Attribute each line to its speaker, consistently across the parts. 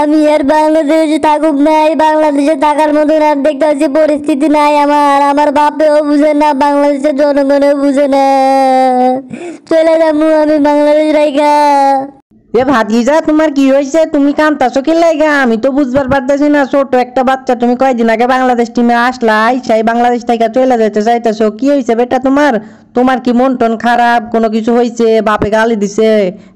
Speaker 1: আমি আর বাংলাদেশে থাকুক নাই বাংলাদেশে থাকার মতন আর দেখতে পাচ্ছি পরিস্থিতি নাই আমার আমার বাপেও বুঝে না বাংলাদেশের জনগণেও
Speaker 2: বুঝে না চলে যাবো আমি বাংলাদেশ রাইখা এ ভাতিজা তোমার কি হয়েছে তুমি কান্তাছো কি লাগা আমি তো বুঝবার পারতেছি না ছোট একটা বাচ্চা তুমি কয়দিন আগে বাংলাদেশ টিমে আসলাই সেই বাংলাদেশ থেকে চলে যাইতে চাইতেছো কি হয়েছে বেটা তোমার তোমার কি মন টন খারাপ কোনো কিছু হয়েছে বাপে গালি দিছে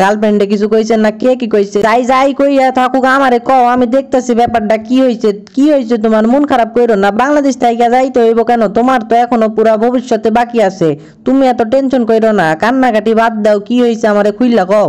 Speaker 2: গার্লফ্রেন্ডে কিছু কইছে না কে কি কইছে যাই যাই কইয়া থাকুক আমারে কও আমি দেখতেছি ব্যাপারটা কি হয়েছে কি হয়েছে তোমার মন খারাপ কইরো না বাংলাদেশ থেকে যাইতে হইব কেন তোমার তো এখনো পুরা ভবিষ্যতে বাকি আছে তুমি এত টেনশন কইর না কান্নাকাটি বাদ দাও কি হয়েছে আমারে খুইলা কও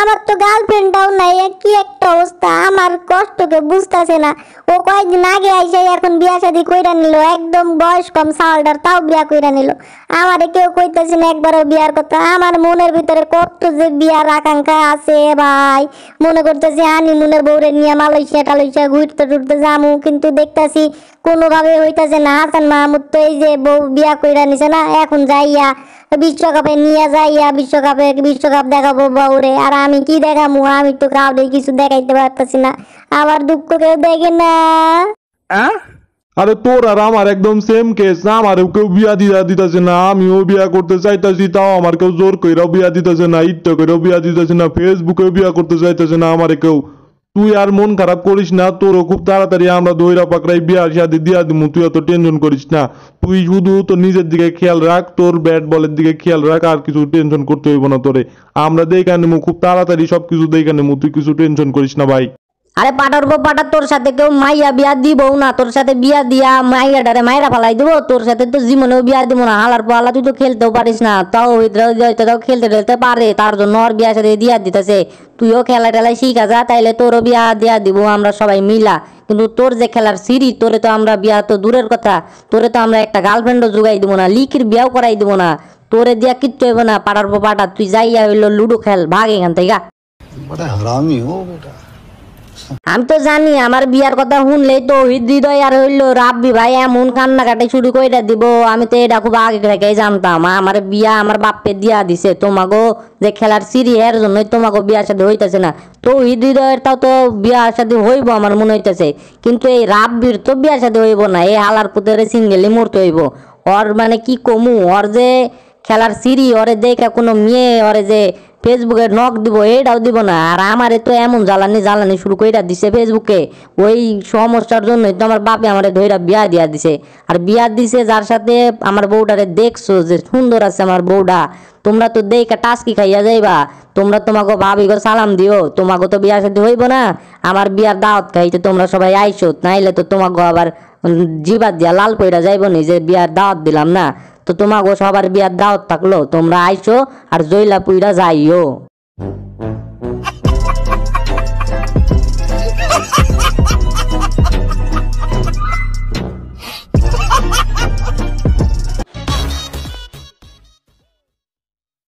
Speaker 1: আমার তো গার্লফ্রেন্ডটাও নাই কি একটা অবস্থা আমার কষ্টকে বুঝতেছে না ও কয়েকদিন আগে আইসে এখন বিয়া সাদি কইরা নিল একদম বয়স কম সালটার তাও বিয়া কইরা নিল আমার কেউ কইতেছে না একবারও বিয়ার কথা আমার মনের ভিতরে কত যে বিয়ার আকাঙ্ক্ষা আছে ভাই মনে করতেছি আনি মনের বউরে নিয়ে মালয়েশিয়া টালয়েশিয়া ঘুরতে টুরতে যামু কিন্তু দেখতেছি কোনোভাবে হইতেছে না হাসান মাহমুদ তো এই যে বউ বিয়া কইরা নিছে না এখন যাইয়া বিশ্বকাপে নিয়ে যাইয়া বিশ্বকাপে বিশ্বকাপ দেখাবো বউরে আর আমি কি দেখামু আমি তো কাউরে কিছু দেখাইতে পারতেছি না আমার দুঃখ কেউ দেখে না
Speaker 3: আরে তোর আর আমার একদম সেম কেস না কেউ বিয়া দিয়া দিতেছে না আমিও বিয়া করতে চাইতেছি তাও আমার কেউ জোর কইরাও বিয়া দিতেছে না ইট্টা কইরাও বিয়া দিতেছে না ফেসবুকেও বিয়া করতে চাইতেছে না আমার কেউ তুই আর মন খারাপ করিস না তোরও খুব তাড়াতাড়ি আমরা দইরা পাকড়াই বিয়ার সাথে দিয়া দিমু তুই অত টেনশন করিস না তুই শুধু তোর নিজের দিকে খেয়াল রাখ তোর ব্যাট বলের দিকে খেয়াল রাখ আর কিছু টেনশন করতে হইব না তোরে আমরা দেখানে খুব তাড়াতাড়ি সব কিছু দেখানে তুই কিছু টেনশন করিস না ভাই আরে পাঠার পর পাটা তোর সাথে
Speaker 4: কেউ মাইয়া বিয়া দিব না তোর সাথে বিয়া দিয়া মাইয়া ডারে মাইরা ফালাই দিব তোর সাথে তো জীবনেও বিয়া দিব না হালার পালা তুই তো খেলতেও পারিস না তাও তাও খেলতে খেলতে পারে তার জন্য ওর বিয়া সাথে দিয়া দিতেছে তুইও খেলা টেলায় শিখা যা তাইলে তোরও বিয়া দিয়া দিব আমরা সবাই মিলা কিন্তু তোর যে খেলার সিঁড়ি তোরে তো আমরা বিয়া তো দূরের কথা তোরে তো আমরা একটা গার্লফ্রেন্ডও যোগাই দিব না লিকির বিয়াও করাই দিব না তোরে দিয়া কিচ্ছু হইব না পাটার পর পাটা তুই যাইয়া হইলো লুডো খেল ভাগ এখান থেকে আমি তো জানি আমার বিয়ার কথা শুনলেই তো হৃদয় আর হইল রাব্বি ভাই এমন কান্নাকাটি শুরু করে দিব আমি তো এটা খুব আগে থেকেই জানতাম আমার বিয়া আমার বাপে দিয়া দিছে তোমাকে যে খেলার সিরি এর জন্যই তোমাকে বিয়ার সাথে হইতেছে না তো হৃদয়ের তাও তো বিয়ার সাথে হইব আমার মনে হইতেছে কিন্তু এই রাব্বির তো বিয়ার সাথে হইব না এই হালার পুতের সিঙ্গেলি মরতে হইব ওর মানে কি কমু ওর যে খেলার সিরি ওরে দেখা কোনো মেয়ে ওরে যে ফেসবুকে নক দিব এটাও দিব না আর আমারে তো এমন জ্বালানি জ্বালানি শুরু করে দিছে ফেসবুকে ওই সমস্যার জন্যই তো আমার বাপে আমারে ধৈরা বিয়া দিয়া দিছে আর বিয়া দিছে যার সাথে আমার বউটারে দেখছো যে সুন্দর আছে আমার বউটা তোমরা তো দেখা টাস্কি খাইয়া যাইবা তোমরা তোমাকে করে সালাম দিও তোমাকে তো বিয়া সাথে হইব না আমার বিয়ার দাওয়াত খাইতে তোমরা সবাই আইসো নাইলে তো তোমাকে আবার জিবা দিয়া লাল পইরা যাইব নি যে বিয়ার দাওয়াত দিলাম না তো তোমাকে সবার বিয়ার দাওয়াত থাকলো তোমরা আইসো আর জৈলা পুইরা যাইও